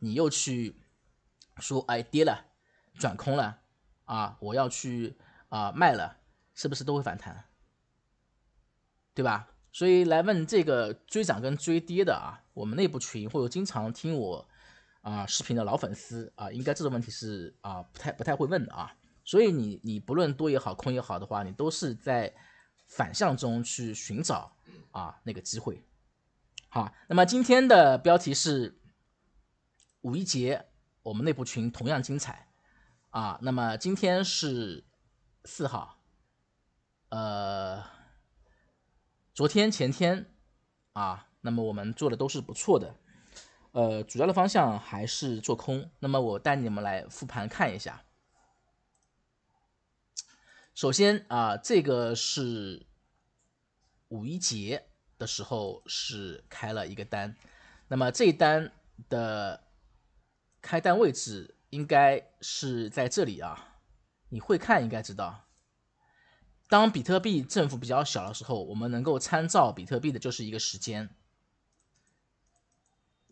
你又去说哎跌了，转空了，啊我要去啊卖了，是不是都会反弹？对吧？所以来问这个追涨跟追跌的啊，我们内部群或者经常听我啊视频的老粉丝啊，应该这种问题是啊不太不太会问的啊。所以你你不论多也好空也好的话，你都是在反向中去寻找啊那个机会。好，那么今天的标题是。五一节，我们内部群同样精彩啊！那么今天是四号，呃，昨天前天啊，那么我们做的都是不错的，呃，主要的方向还是做空。那么我带你们来复盘看一下。首先啊，这个是五一节的时候是开了一个单，那么这一单的。开单位置应该是在这里啊，你会看，应该知道。当比特币振幅比较小的时候，我们能够参照比特币的就是一个时间。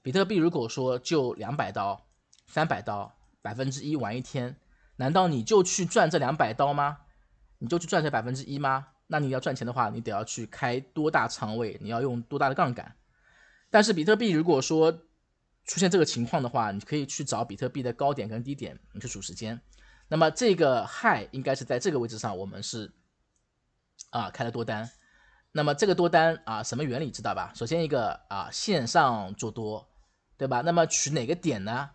比特币如果说就两百刀、三百刀、百分之一玩一天，难道你就去赚这两百刀吗？你就去赚这百分之一吗？那你要赚钱的话，你得要去开多大仓位？你要用多大的杠杆？但是比特币如果说，出现这个情况的话，你可以去找比特币的高点跟低点，你去数时间。那么这个 high 应该是在这个位置上，我们是啊开了多单。那么这个多单啊，什么原理知道吧？首先一个啊线上做多，对吧？那么取哪个点呢？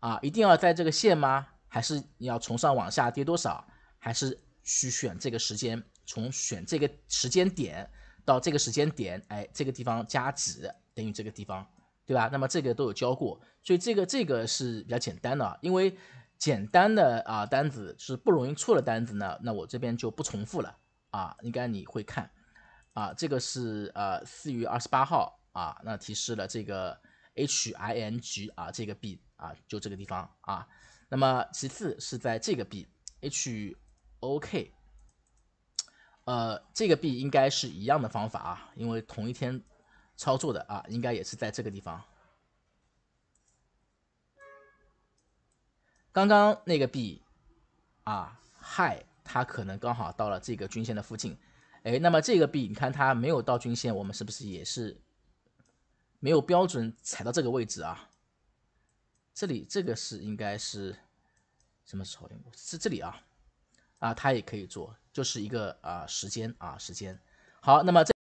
啊，一定要在这个线吗？还是你要从上往下跌多少？还是去选这个时间，从选这个时间点到这个时间点，哎，这个地方加值等于这个地方。对吧？那么这个都有教过，所以这个这个是比较简单的，因为简单的啊单子是不容易错的单子呢，那我这边就不重复了啊，应该你会看啊，这个是呃四月二十八号啊，那提示了这个 HING 啊这个 B 啊，就这个地方啊，那么其次是在这个 B HOK，呃这个币应该是一样的方法啊，因为同一天。操作的啊，应该也是在这个地方。刚刚那个币啊嗨，它可能刚好到了这个均线的附近，哎，那么这个币你看它没有到均线，我们是不是也是没有标准踩到这个位置啊？这里这个是应该是什么时候是这里啊，啊，它也可以做，就是一个啊时间啊时间。好，那么这。